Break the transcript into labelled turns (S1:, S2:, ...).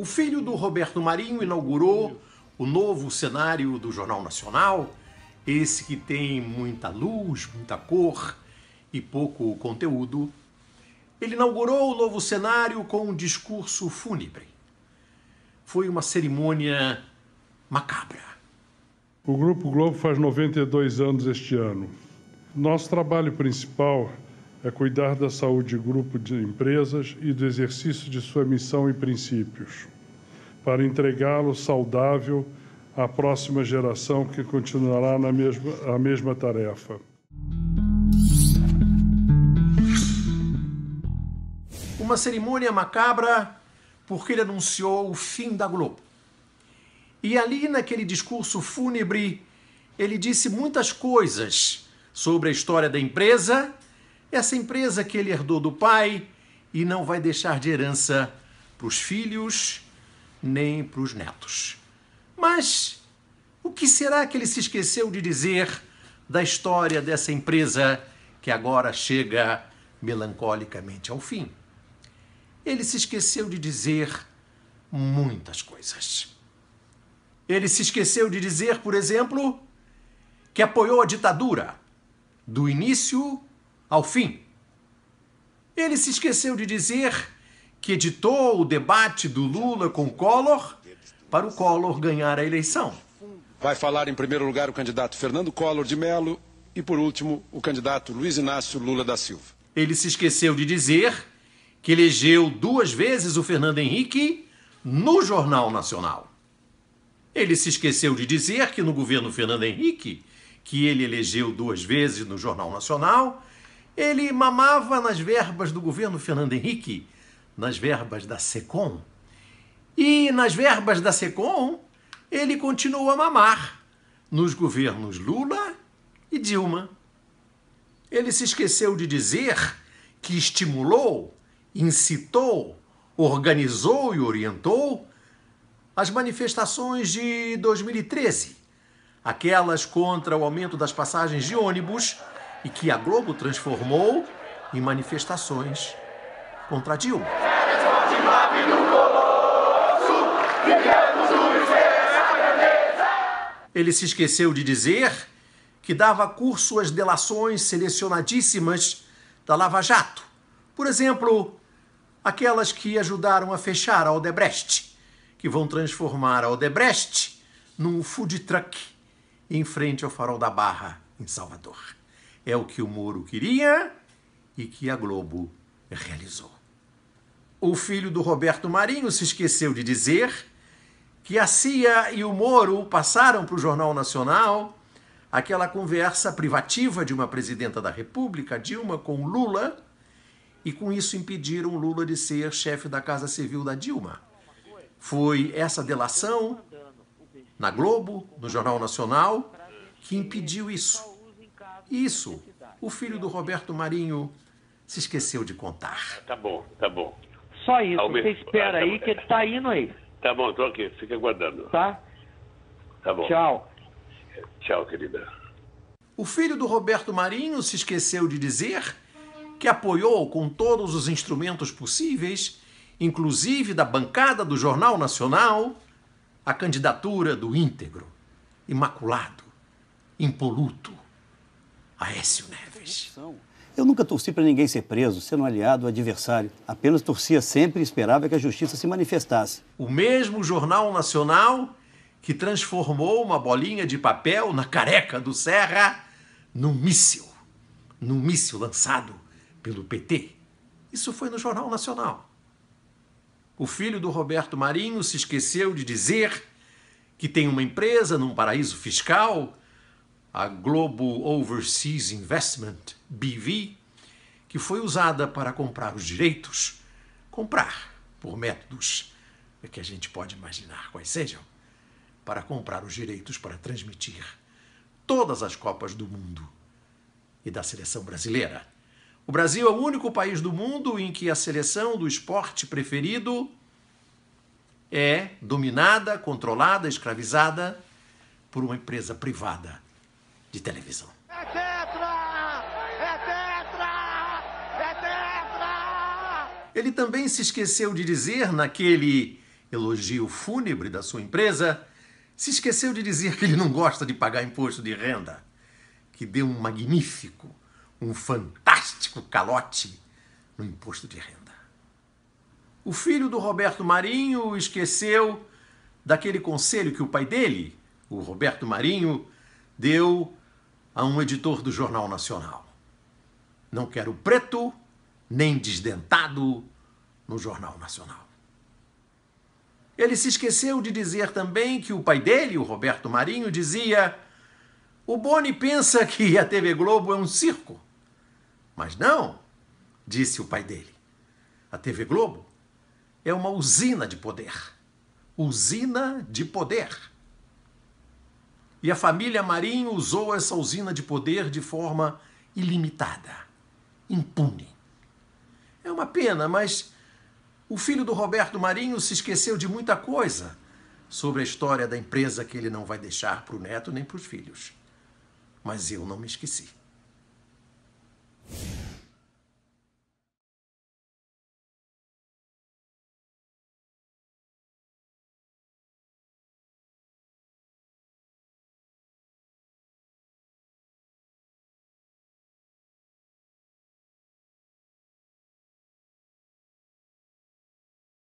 S1: O filho do Roberto Marinho inaugurou o novo cenário do Jornal Nacional, esse que tem muita luz, muita cor e pouco conteúdo. Ele inaugurou o novo cenário com um discurso fúnebre. Foi uma cerimônia macabra. O Grupo Globo faz 92 anos este ano. Nosso trabalho principal é cuidar da saúde de grupo de empresas e do exercício de sua missão e princípios, para entregá-lo saudável à próxima geração que continuará na mesma, a mesma tarefa. Uma cerimônia macabra porque ele anunciou o fim da Globo. E ali, naquele discurso fúnebre, ele disse muitas coisas sobre a história da empresa essa empresa que ele herdou do pai e não vai deixar de herança para os filhos nem para os netos. Mas o que será que ele se esqueceu de dizer da história dessa empresa que agora chega melancolicamente ao fim? Ele se esqueceu de dizer muitas coisas. Ele se esqueceu de dizer, por exemplo, que apoiou a ditadura do início ao fim. Ele se esqueceu de dizer que editou o debate do Lula com o Collor para o Collor ganhar a eleição. Vai falar em primeiro lugar o candidato Fernando Collor de Mello e, por último, o candidato Luiz Inácio Lula da Silva. Ele se esqueceu de dizer que elegeu duas vezes o Fernando Henrique no Jornal Nacional. Ele se esqueceu de dizer que no governo Fernando Henrique, que ele elegeu duas vezes no Jornal Nacional, ele mamava nas verbas do governo Fernando Henrique, nas verbas da SECOM. E nas verbas da SECOM, ele continuou a mamar nos governos Lula e Dilma. Ele se esqueceu de dizer que estimulou, incitou, organizou e orientou as manifestações de 2013, aquelas contra o aumento das passagens de ônibus e que a Globo transformou em manifestações contra Dilma. Ele se esqueceu de dizer que dava curso às delações selecionadíssimas da Lava Jato. Por exemplo, aquelas que ajudaram a fechar a Odebrecht, que vão transformar a Odebrecht num food truck em frente ao farol da Barra, em Salvador. É o que o Moro queria e que a Globo realizou. O filho do Roberto Marinho se esqueceu de dizer que a CIA e o Moro passaram para o Jornal Nacional aquela conversa privativa de uma presidenta da República, Dilma, com Lula, e com isso impediram Lula de ser chefe da Casa Civil da Dilma. Foi essa delação na Globo, no Jornal Nacional, que impediu isso. Isso, o filho do Roberto Marinho se esqueceu de contar. Tá bom, tá bom. Só isso, Almir... você espera ah, tá aí bom. que ele tá indo aí. Tá bom, tô aqui, fica aguardando. Tá? Tá bom. Tchau. Tchau, querida. O filho do Roberto Marinho se esqueceu de dizer que apoiou com todos os instrumentos possíveis, inclusive da bancada do Jornal Nacional, a candidatura do íntegro, imaculado, impoluto, Aécio Neves. Eu nunca torci para ninguém ser preso, sendo aliado ou adversário. Apenas torcia sempre e esperava que a justiça se manifestasse. O mesmo Jornal Nacional que transformou uma bolinha de papel na careca do Serra num míssil. Num míssil lançado pelo PT. Isso foi no Jornal Nacional. O filho do Roberto Marinho se esqueceu de dizer que tem uma empresa num paraíso fiscal a Globo Overseas Investment BV, que foi usada para comprar os direitos, comprar por métodos que a gente pode imaginar quais sejam, para comprar os direitos para transmitir todas as Copas do Mundo e da seleção brasileira. O Brasil é o único país do mundo em que a seleção do esporte preferido é dominada, controlada, escravizada por uma empresa privada de televisão. É tetra! É tetra! É tetra! Ele também se esqueceu de dizer naquele elogio fúnebre da sua empresa, se esqueceu de dizer que ele não gosta de pagar imposto de renda, que deu um magnífico, um fantástico calote no imposto de renda. O filho do Roberto Marinho esqueceu daquele conselho que o pai dele, o Roberto Marinho, deu a um editor do Jornal Nacional. Não quero preto nem desdentado no Jornal Nacional. Ele se esqueceu de dizer também que o pai dele, o Roberto Marinho, dizia: o Boni pensa que a TV Globo é um circo. Mas não, disse o pai dele. A TV Globo é uma usina de poder. Usina de poder. E a família Marinho usou essa usina de poder de forma ilimitada, impune. É uma pena, mas o filho do Roberto Marinho se esqueceu de muita coisa sobre a história da empresa que ele não vai deixar para o neto nem para os filhos. Mas eu não me esqueci.